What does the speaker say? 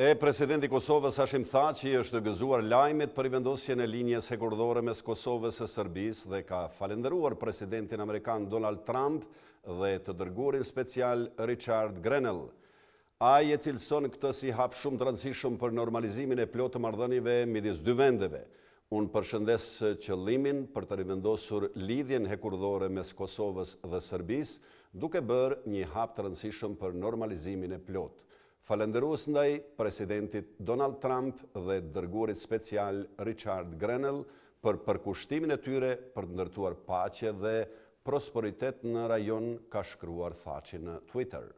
E presidenti Kosovës ashim tha që i është gëzuar lajmet për i vendosje në linjes e mes Kosovës e Sërbis dhe ka falenderuar presidentin Amerikan Donald Trump dhe të dërgurin special Richard Grenell. Aje cilëson këtë si hap shumë të rëndësishëm për normalizimin e plotë mardhënive midis dy vendeve. Unë përshëndes qëllimin për të rivendosur lidhjen he kurdore mes Kosovës dhe Sërbis, duke bërë një hap të rëndësishëm për normalizimin e plotë. Falenderuës ndaj presidentit Donald Trump dhe dërgurit special Richard Grenell për përkushtimin e tyre për të ndërtuar pace dhe prosperitet në rajon ka shkruar thaci në Twitter.